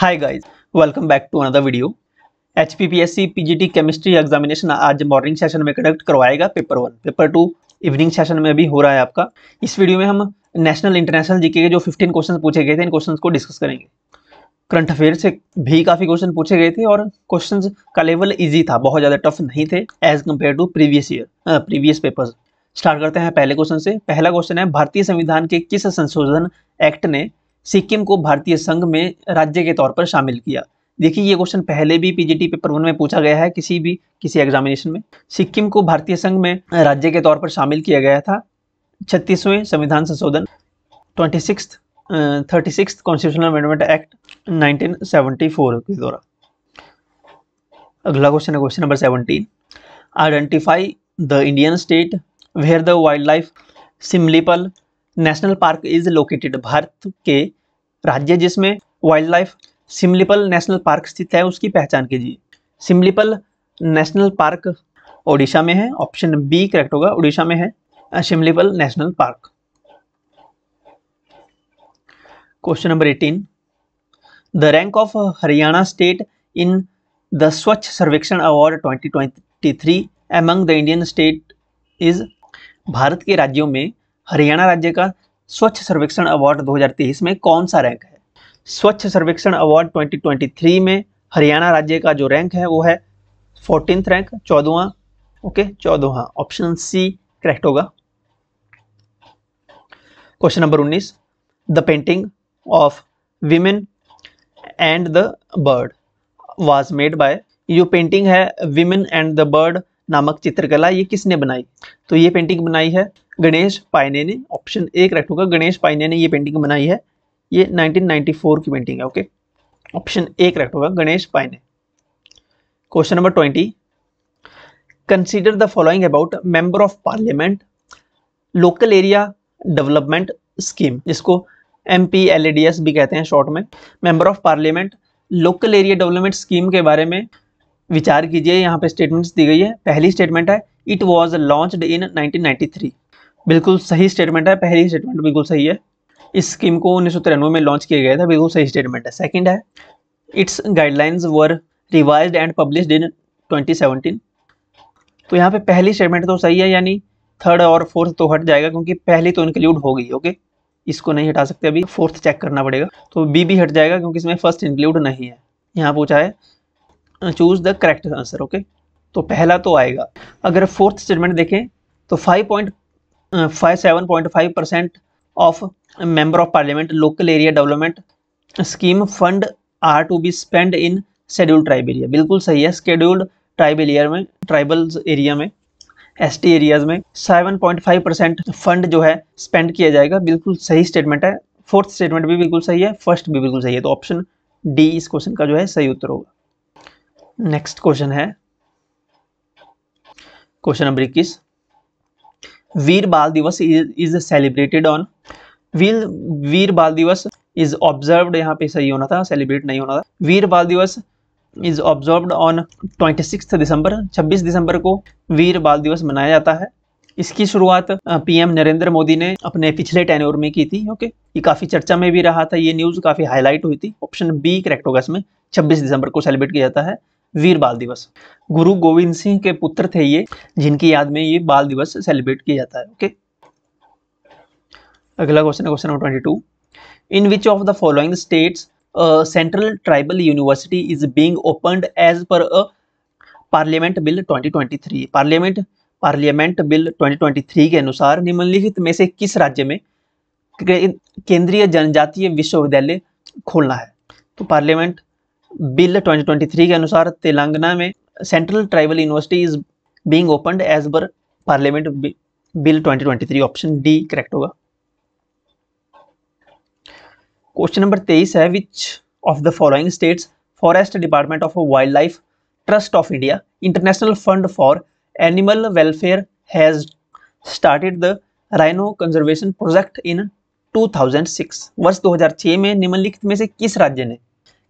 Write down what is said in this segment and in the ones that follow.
hi guys welcome back to another video H P P S C P G T chemistry examination आज morning session में conduct करवाएगा paper one paper two evening session में अभी हो रहा है आपका इस वीडियो में हम नेशनल इंटरनेशनल जीके के जो 15 क्वेश्चन पूछे गए थे इन क्वेश्चन को डिस्कस करेंगे करंट अफेयर से भी काफ़ी क्वेश्चन पूछे गए थे और क्वेश्चन का लेवल ईजी था बहुत ज़्यादा टफ नहीं थे as compare to previous year previous papers start करते हैं पहले क्वेश्चन से पहला क्वेश्चन है भारतीय संविधान के किस संशोधन एक्ट ने सिक्किम को भारतीय संघ में राज्य के तौर पर शामिल किया देखिए ये क्वेश्चन पहले भी पीजीटी पेपर वन में पूछा गया है किसी भी किसी एग्जामिनेशन में सिक्किम को भारतीय संघ में राज्य के तौर पर शामिल किया गया था छत्तीसवें संविधान संशोधन twenty six thirty six constitutional amendment act nineteen four के द्वारा अगला क्वेश्चन है question number seventeen identify the Indian state where the wild life Similipal national park is located Bharat के राज्य जिसमें wild life Similipal national park स्थित है उसकी पहचान कीजिए सिमलीपल नेशनल पार्क ओडिशा में है ऑप्शन बी करेक्ट होगा ओडिशा में है Similipal national park question number eighteen the rank of Haryana state in the Swachh Survekshan award 2023 among the Indian state is Bharat के राज्यों में हरियाणा राज्य का स्वच्छ सर्वेक्षण अवार्ड 2023 में कौन सा रैंक है स्वच्छ सर्वेक्षण अवार्ड 2023 में हरियाणा राज्य का जो रैंक है वो है फोर्टीन रैंक चौदवा ओके चौदवा ऑप्शन सी करेक्ट होगा question number 19 the painting of women and the bird was made by ये पेंटिंग है विमेन एंड द बर्ड नामक चित्रकला ये किसने बनाई तो ये पेंटिंग बनाई है गणेश पाइने ने ऑप्शन ए करेक्ट होगा गणेश पाइने ने ये पेंटिंग बनाई है ये 1994 की पेंटिंग है ओके ऑप्शन ए करेक्ट होगा Ganesh Pyne question number twenty consider the following about member of parliament local area development scheme जिसको एम पी भी कहते हैं शॉर्ट में member of parliament local area development scheme के बारे में विचार कीजिए यहाँ पे स्टेटमेंट्स दी गई है पहली स्टेटमेंट है इट वॉज लॉन्च्ड इन 1993 बिल्कुल सही स्टेटमेंट है पहली स्टेटमेंट बिल्कुल सही है इस स्कीम को उन्नीस में लॉन्च किया गया था बिल्कुल सही स्टेटमेंट है सेकंड है it's guidelines were revise and publish in 2017 तो यहाँ पे पहली स्टेटमेंट तो सही है यानी थर्ड और फोर्थ तो हट जाएगा क्योंकि पहली तो इंक्लूड हो गई ओके इसको नहीं हटा सकते अभी फोर्थ चेक करना पड़ेगा तो बी भी हट जाएगा क्योंकि इसमें फर्स्ट इंक्लूड नहीं है यहाँ पूछा है choose the correct answer okay तो पहला तो आएगा अगर फोर्थ स्टेटमेंट देखें तो five point five seven point five percent of member of parliament local area development scheme fund are to be spend in scheduled tribe area बिल्कुल सही है scheduled ट्राइब एरिया में ट्राइबल एरिया में S T areas में 7.5 percent fund जो है spend किया जाएगा बिल्कुल सही स्टेटमेंट है फोर्थ स्टेटमेंट भी बिल्कुल सही है फर्स्ट भी बिल्कुल सही है तो ऑप्शन डी इस क्वेश्चन का जो है सही उत्तर होगा नेक्स्ट क्वेश्चन है क्वेश्चन नंबर इक्कीस Veer Bal Diwas is celebrated on Veer Veer Bal Diwas is observed यहाँ पे सही होना था सेलिब्रेट नहीं होना था Veer Bal Diwas is observed on twenty six December छब्बीस दिसंबर को वीर बाल दिवस मनाया जाता है इसकी शुरुआत पीएम नरेंद्र मोदी ने अपने पिछले ओवर में की थी ओके ये काफ़ी चर्चा में भी रहा था ये न्यूज़ काफ़ी हाईलाइट हुई थी ऑप्शन बी करेक्ट होगा इसमें 26 दिसंबर को सेलिब्रेट किया जाता है वीर बाल दिवस गुरु गोविंद सिंह के पुत्र थे ये जिनकी याद में ये बाल दिवस सेलिब्रेट किया जाता है ओके अगला क्वेश्चन है question number twenty two in which of the following states central tribal university is being opened as per a parliament bill 2023 parliament parliament bill 2023 के अनुसार निम्नलिखित में से किस राज्य में केंद्रीय जनजातीय विश्वविद्यालय खोलना है तो पार्लियामेंट बिल 2023 के अनुसार तेलंगाना में central tribal university is being open as per parliament bill 2023 option D correct होगा क्वेश्चन नंबर 23 है which of the following states forest department of wild life trust of India international fund for animal welfare has started the rhino conservation project in 2006 वर्ष 2006 में निम्नलिखित में से किस राज्य ने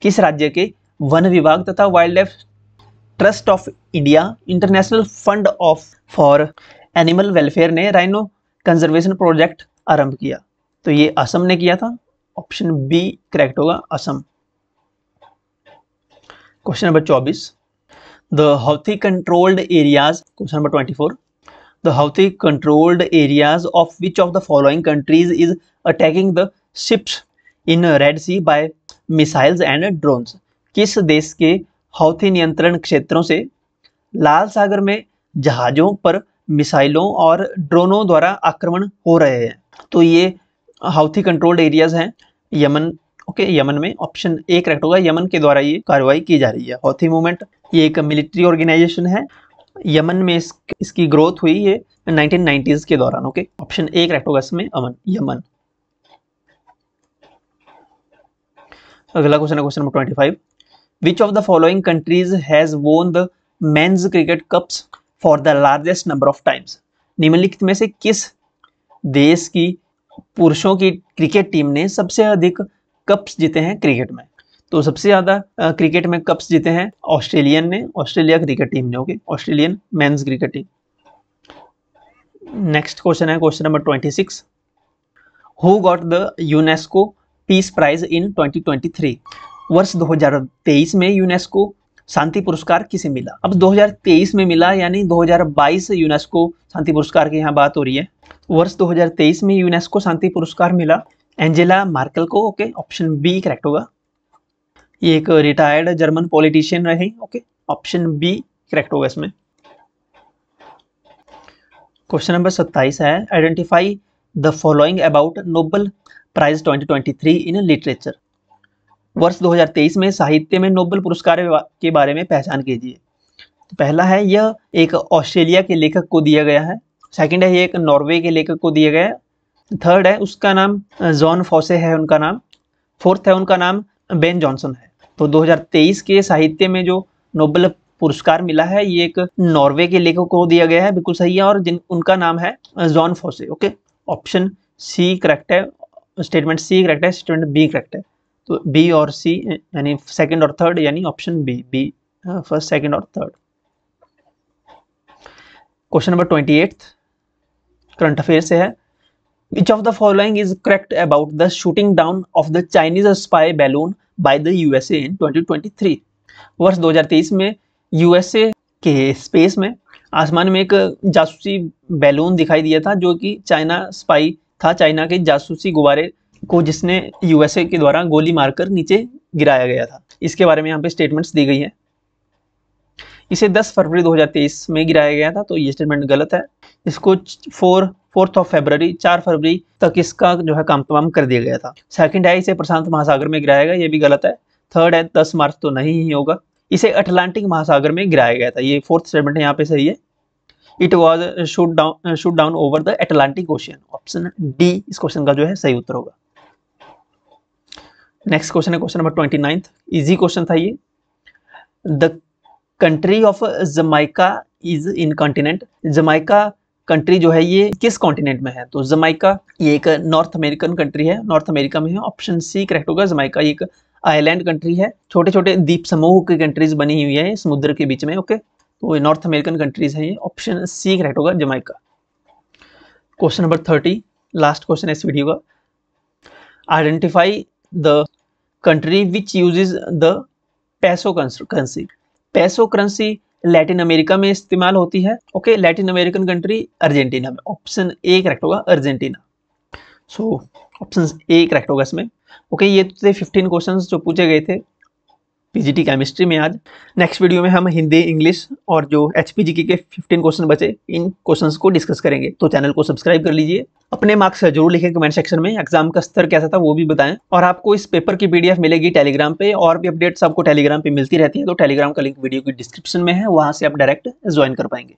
किस राज्य के वन विभाग तथा wild life trust of India international fund of for animal welfare ने राइनो कंजर्वेशन प्रोजेक्ट आरंभ किया तो ये असम ने किया था ऑप्शन बी करेक्ट होगा असम क्वेश्चन नंबर चौबीस the Houthi controlled areas question number twenty four the Houthi controlled areas of which of the following countries is attacking the ships in red sea by missiles and drones किस देश के Houthi नियंत्रण क्षेत्रों से लाल सागर में जहाज़ों पर मिसाइलों और ड्रोनों द्वारा आक्रमण हो रहे हैं तो ये हाउथी कंट्रोल्ड एरियाज़ हैं यमन ओके यमन में ऑप्शन ए करेक्ट होगा यमन के द्वारा ये कार्रवाई की जा रही है हाउथी मूवमेंट ये एक मिलिट्री ऑर्गेनाइजेशन है यमन में इस, इसकी ग्रोथ हुई है नाइनटीन के दौरान ओके ऑप्शन ए करेक्ट होगा इसमें अमन यमन अगला क्वेश्चन है question number twenty five which of the following countries has won the men's cricket cups for the largest number of times निम्नलिखित में से किस देश की पुरुषों की क्रिकेट टीम ने सबसे अधिक कप्स जीते हैं क्रिकेट में तो सबसे ज़्यादा क्रिकेट में कप्स जीते हैं ऑस्ट्रेलियन ने ऑस्ट्रेलिया क्रिकेट टीम ने okay Australian men's cricket team next question है question number twenty six who got the UNESCO peace prize in 2023 वर्ष 2023 में यूनेस्को शांति पुरस्कार किसे मिला अब 2023 में मिला यानी 2022 यूनेस्को शांति पुरस्कार की यहाँ बात हो रही है वर्ष 2023 में यूनेस्को शांति पुरस्कार मिला एंजेला मार्कल को ओके ऑप्शन बी करेक्ट होगा ये एक रिटायर्ड जर्मन पॉलिटिशियन रहे ओके ऑप्शन बी करेक्ट होगा इसमें क्वेश्चन नंबर सत्ताईस है identify the following about Nobel prize 2023 in literature वर्ष 2023 में साहित्य में नोबल पुरस्कार के बारे में पहचान कीजिए तो पहला है यह एक ऑस्ट्रेलिया के लेखक को दिया गया है सेकंड है यह एक नॉर्वे के लेखक को दिया गया है थर्ड है उसका नाम जॉन फॉसे है उनका नाम फोर्थ है उनका नाम बेन जॉनसन है तो 2023 के साहित्य में जो नोबल पुरस्कार मिला है ये एक नॉर्वे के लेखक को दिया गया है बिल्कुल सही है और जिन उनका नाम है Jon Fosse okay option C correct है स्टेटमेंट सी करेक्ट है स्टेटमेंट बी करेक्ट है तो बी और सी यानी सेकंड और थर्ड यानी option B B first second और third question number twenty eight current affair से है which of the following is correct about the shooting down of the Chinese spy balloon by the USA in twenty वर्ष दो में USA के space में आसमान में एक जासूसी बैलून दिखाई दिया था जो कि चाइना स्पाई था चाइना के जासूसी गुब्बारे को जिसने यूएसए के द्वारा गोली मारकर नीचे गिराया गया था इसके बारे में यहाँ पे स्टेटमेंट्स दी गई है इसे 10 फरवरी 2023 में गिराया गया था तो ये स्टेटमेंट गलत है इसको फोर फोर्थ ऑफ फरवरी चार फरवरी तक इसका जो है काम तमाम कर दिया गया था सेकंड है इसे प्रशांत महासागर में गिराया गया ये भी गलत है थर्ड है दस मार्च तो नहीं ही होगा इसे अटलांटिक महासागर में गिराया गया था ये फोर्थ स्टेटमेंट है यहाँ पे सही है it was shoot down shoot down over the Atlantic ocean option D इस क्वेश्चन का जो है सही उत्तर होगा नेक्स्ट क्वेश्चन है question number twenty easy question था ये the country of Jamaica is in continent Jamaica country जो है ये किस कॉन्टिनेंट में है तो जमाइका ये एक नॉर्थ अमेरिकन कंट्री है नॉर्थ अमेरिका में है ऑप्शन सी करेक्ट होगा जमाइका एक आइलैंड कंट्री है छोटे छोटे द्वीप समूह की कंट्रीज बनी हुई है समुद्र के बीच में ओके तो नॉर्थ अमेरिकन कंट्रीज है ये ऑप्शन सी करेक्ट होगा Jamaica question number thirty last question है इस वीडियो का identify the country which uses the peso currency peso currency Latin America में इस्तेमाल होती है okay Latin American country Argentina में ऑप्शन ए करेक्ट होगा Argentina so option A correct होगा इसमें ओके ये तो थे फिफ्टीन क्वेश्चन जो पूछे गए थे पीजीटी केमिस्ट्री में आज नेक्स्ट वीडियो में हम हिंदी इंग्लिश और जो एच के 15 क्वेश्चन बचे इन क्वेश्चंस को डिस्कस करेंगे तो चैनल को सब्सक्राइब कर लीजिए अपने मार्क्स जरूर लिखें कमेंट सेक्शन में एग्जाम का स्तर कैसा था वो भी बताएं और आपको इस पेपर की पीडीएफ मिलेगी टेलीग्राम पे और भी अपडेट्स आपको टेलीग्राम पे मिलती रहती है तो टेलीग्राम का लिंक वीडियो की डिस्क्रिप्शन में है वहाँ से आप डायरेक्ट ज्वाइन कर पाएंगे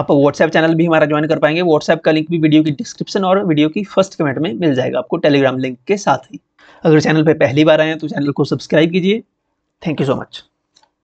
आप व्हाट्सएप चैनल भी हमारा ज्वाइन कर पाएंगे व्हाट्सएप का लिंक भी वीडियो की डिस्क्रिप्शन और वीडियो की फर्स्ट कमेंट में मिल जाएगा आपको टेलीग्राम लिंक के साथ ही अगर चैनल पर पहली बार आए हैं तो चैनल को सब्सक्राइब कीजिए थैंक यू सो मच